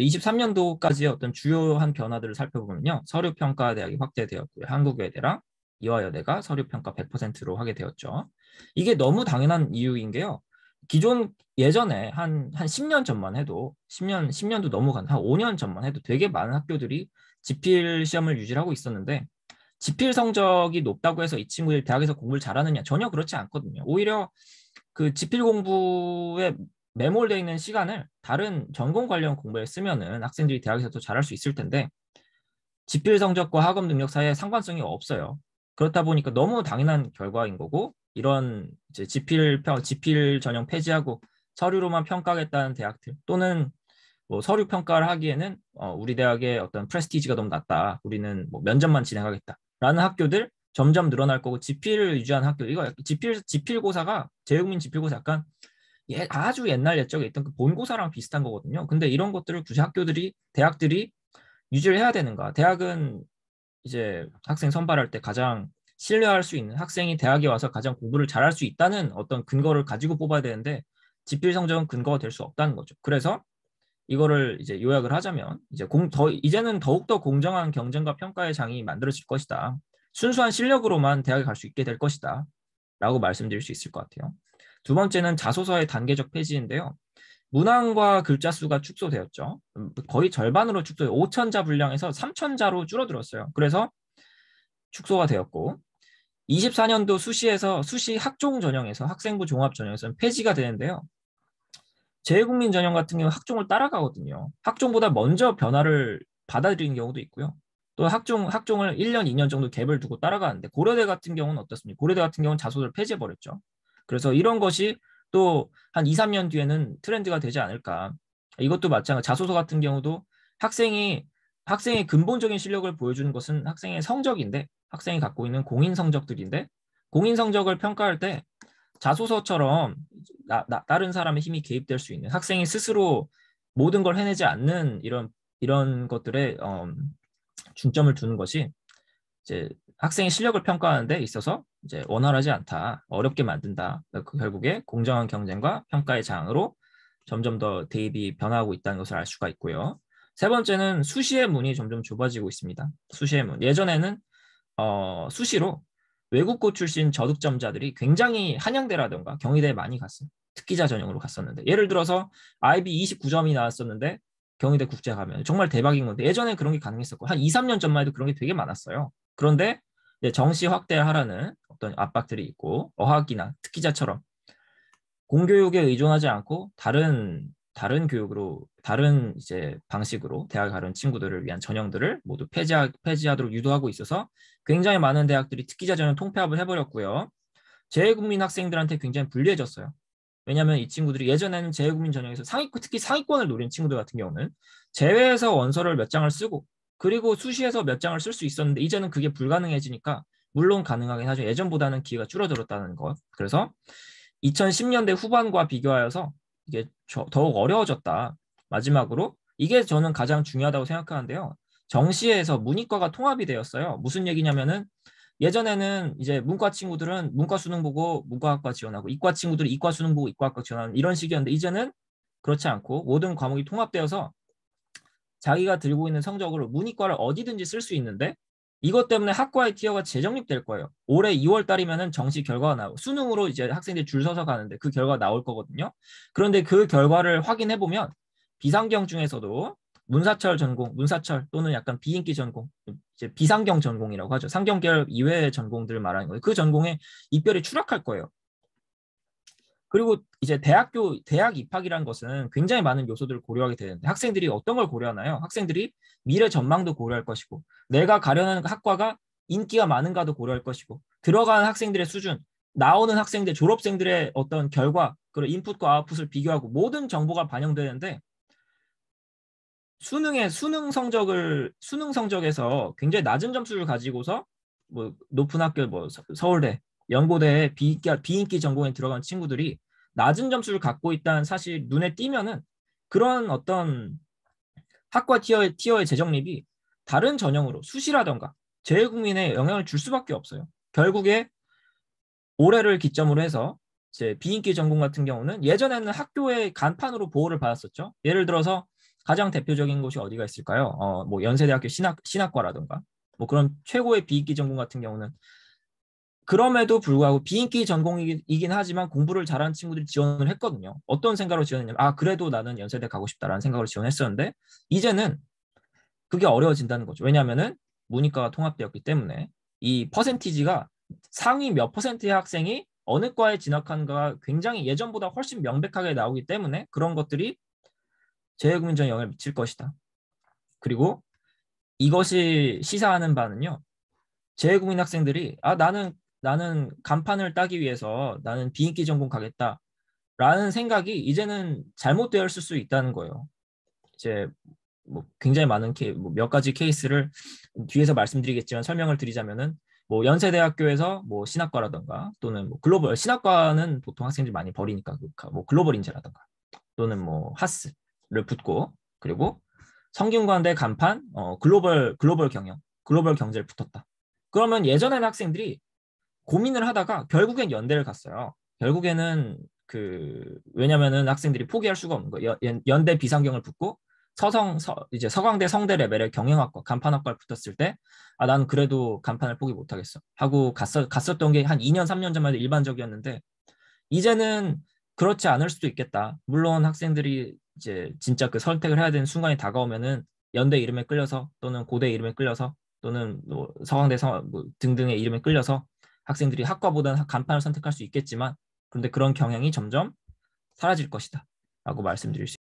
23년도까지의 어떤 주요한 변화들을 살펴보면요. 서류평가 대학이 확대되었고요. 한국외대랑 이화여대가 서류평가 100%로 하게 되었죠. 이게 너무 당연한 이유인 게요. 기존 예전에 한, 한 10년 전만 해도 10년, 10년도 너무 간한 5년 전만 해도 되게 많은 학교들이 지필 시험을 유지하고 있었는데 지필 성적이 높다고 해서 이 친구들이 대학에서 공부를 잘하느냐 전혀 그렇지 않거든요. 오히려 그 지필 공부에 매몰되어 있는 시간을 다른 전공 관련 공부에 쓰면은 학생들이 대학에서도 잘할 수 있을 텐데 지필 성적과 학업 능력 사이에 상관성이 없어요. 그렇다 보니까 너무 당연한 결과인 거고 이런 이제 지필 평 지필 전형 폐지하고 서류로만 평가하겠다는 대학들 또는 뭐 서류 평가를 하기에는 어, 우리 대학의 어떤 프레스티지가 너무 낮다. 우리는 뭐 면접만 진행하겠다라는 학교들 점점 늘어날 거고 지필을 유지하는 학교 이거 지필 지필고사가 제국민 지필고사 약간 예, 아주 옛날 옛적에 있던 그 본고사랑 비슷한 거거든요. 근데 이런 것들을 굳이 학교들이 대학들이 유지를 해야 되는가? 대학은 이제 학생 선발할 때 가장 신뢰할 수 있는 학생이 대학에 와서 가장 공부를 잘할 수 있다는 어떤 근거를 가지고 뽑아야 되는데 지필 성적은 근거가 될 수 없다는 거죠. 그래서 이거를 이제 요약을 하자면 이제 공, 더, 이제는 더욱더 공정한 경쟁과 평가의 장이 만들어질 것이다. 순수한 실력으로만 대학에 갈 수 있게 될 것이다. 라고 말씀드릴 수 있을 것 같아요. 두 번째는 자소서의 단계적 폐지인데요. 문항과 글자 수가 축소되었죠. 음, 거의 절반으로 축소돼 5천자 분량에서 3천자로 줄어들었어요. 그래서 축소가 되었고 24년도 수시에서 수시 학종 전형에서 학생부 종합 전형에서는 폐지가 되는데요. 재외국민 전형 같은 경우 학종을 따라가거든요. 학종보다 먼저 변화를 받아들이는 경우도 있고요. 또 학종 학종을 1년 2년 정도 갭을 두고 따라가는데 고려대 같은 경우는 어떻습니까? 고려대 같은 경우는 자소서를 폐지해 버렸죠. 그래서 이런 것이 또 한 2, 3년 뒤에는 트렌드가 되지 않을까. 이것도 마찬가지. 자소서 같은 경우도 학생이 학생의 근본적인 실력을 보여주는 것은 학생의 성적인데 학생이 갖고 있는 공인 성적들인데 공인 성적을 평가할 때 자소서처럼 나, 나, 다른 사람의 힘이 개입될 수 있는 학생이 스스로 모든 걸 해내지 않는 이런 이런 것들에 어, 중점을 두는 것이 이제 학생의 실력을 평가하는 데 있어서 이제 원활하지 않다, 어렵게 만든다. 그러니까 그 결국에 공정한 경쟁과 평가의 장으로 점점 더 대입이 변화하고 있다는 것을 알 수가 있고요. 세 번째는 수시의 문이 점점 좁아지고 있습니다. 수시의 문. 예전에는 어, 수시로 외국고 출신 저득점자들이 굉장히 한양대라든가 경희대에 많이 갔어요. 특기자 전형으로 갔었는데 예를 들어서 IB 29점이 나왔었는데 경희대 국제 가면 정말 대박인 건데 예전에 그런 게 가능했었고 한 2, 3년 전만 해도 그런 게 되게 많았어요. 그런데 정시 확대 하라는 어떤 압박들이 있고 어학이나 특기자처럼 공교육에 의존하지 않고 다른 다른 교육으로 다른 이제 방식으로 대학 가는 친구들을 위한 전형들을 모두 폐지하, 폐지하도록 유도하고 있어서 굉장히 많은 대학들이 특기자 전형 통폐합을 해버렸고요. 재외국민 학생들한테 굉장히 불리해졌어요. 왜냐하면 이 친구들이 예전에는 재외국민 전형에서 상위권 특히 상위권을 노린 친구들 같은 경우는 재외에서 원서를 몇 장을 쓰고 그리고 수시에서 몇 장을 쓸 수 있었는데 이제는 그게 불가능해지니까 물론 가능하긴 하죠. 예전보다는 기회가 줄어들었다는 거. 그래서 2010년대 후반과 비교하여서 이게 더욱 어려워졌다. 마지막으로 이게 저는 가장 중요하다고 생각하는데요. 정시에서 문이과가 통합이 되었어요. 무슨 얘기냐면은 예전에는 이제 문과 친구들은 문과 수능 보고 문과학과 지원하고 이과 친구들은 이과 수능 보고 이과학과 지원하는 이런 식이었는데 이제는 그렇지 않고 모든 과목이 통합되어서 자기가 들고 있는 성적으로 문이과를 어디든지 쓸 수 있는데 이것 때문에 학과의 티어가 재정립될 거예요. 올해 2월 달이면은 정시 결과가 나오고 수능으로 이제 학생들이 줄 서서 가는데 그 결과 가 나올 거거든요. 그런데 그 결과를 확인해 보면 비상경 중에서도 문사철 전공, 문사철 또는 약간 비인기 전공, 이제 비상경 전공이라고 하죠. 상경 계열 이외의 전공들을 말하는 거예요. 그 전공에 입별이 추락할 거예요. 그리고 이제 대학교 대학 입학이라는 것은 굉장히 많은 요소들을 고려하게 되는데 학생들이 어떤 걸 고려하나요? 학생들이 미래 전망도 고려할 것이고 내가 가려는 그 학과가 인기가 많은가도 고려할 것이고 들어가는 학생들의 수준, 나오는 학생들 졸업생들의 어떤 결과 그런 인풋과 아웃풋을 비교하고 모든 정보가 반영되는데 수능의 수능 성적을 수능 성적에서 굉장히 낮은 점수를 가지고서 뭐 높은 학교 뭐 서울대 연고대 비인기, 비인기 전공에 들어간 친구들이 낮은 점수를 갖고 있다는 사실 눈에 띄면은 그런 어떤 학과 티어, 의 티어의 재정립이 다른 전형으로 수시라던가 재외국민에 영향을 줄 수밖에 없어요. 결국에 올해를 기점으로 해서 제 비인기 전공 같은 경우는 예전에는 학교의 간판으로 보호를 받았었죠. 예를 들어서 가장 대표적인 곳이 어디가 있을까요? 어, 뭐 연세대학교 신학 신학과라던가뭐 그런 최고의 비인기 전공 같은 경우는 그럼에도 불구하고 비인기 전공이긴 하지만 공부를 잘하는 친구들이 지원을 했거든요. 어떤 생각으로 지원했냐면 아 그래도 나는 연세대 가고 싶다라는 생각으로 지원했었는데 이제는 그게 어려워진다는 거죠. 왜냐하면은 문이과가 통합되었기 때문에 이 퍼센티지가 상위 몇 퍼센트의 학생이 어느 과에 진학한가가 굉장히 예전보다 훨씬 명백하게 나오기 때문에 그런 것들이 재외국민전에 영향을 미칠 것이다. 그리고 이것이 시사하는 바는요. 재외국민 학생들이 아 나는 나는 간판을 따기 위해서 나는 비인기 전공 가겠다. 라는 생각이 이제는 잘못되어 있을 수 있다는 거예요. 이제 뭐 굉장히 많은 케이, 뭐몇 가지 케이스를 뒤에서 말씀드리겠지만 설명을 드리자면은 뭐 연세대학교에서 뭐신학과라던가 또는 뭐 글로벌 신학과는 보통 학생들이 많이 버리니까 뭐 글로벌 인재라던가 또는 뭐 하스를 붙고 그리고 성균관대 간판 어 글로벌 글로벌 경영 글로벌 경제를 붙었다. 그러면 예전에는 학생들이 고민을 하다가 결국엔 연대를 갔어요. 결국에는 그 왜냐면은 학생들이 포기할 수가 없는 거예요. 연, 대 비상경을 붙고 서성 서, 이제 서강대 성대 레벨의 경영학과 간판학과를 붙었을 때 아 나는 그래도 간판을 포기 못 하겠어 하고 갔어 갔었던 게 한 2년 3년 전만 해도 일반적이었는데 이제는 그렇지 않을 수도 있겠다. 물론 학생들이 이제 진짜 그 선택을 해야 되는 순간이 다가오면은 연대 이름에 끌려서 또는 고대 이름에 끌려서 또는 뭐 서강대 서, 뭐 등등의 이름에 끌려서 학생들이 학과보다는 간판을 선택할 수 있겠지만 그런데 그런 경향이 점점 사라질 것이다 라고 말씀드릴 수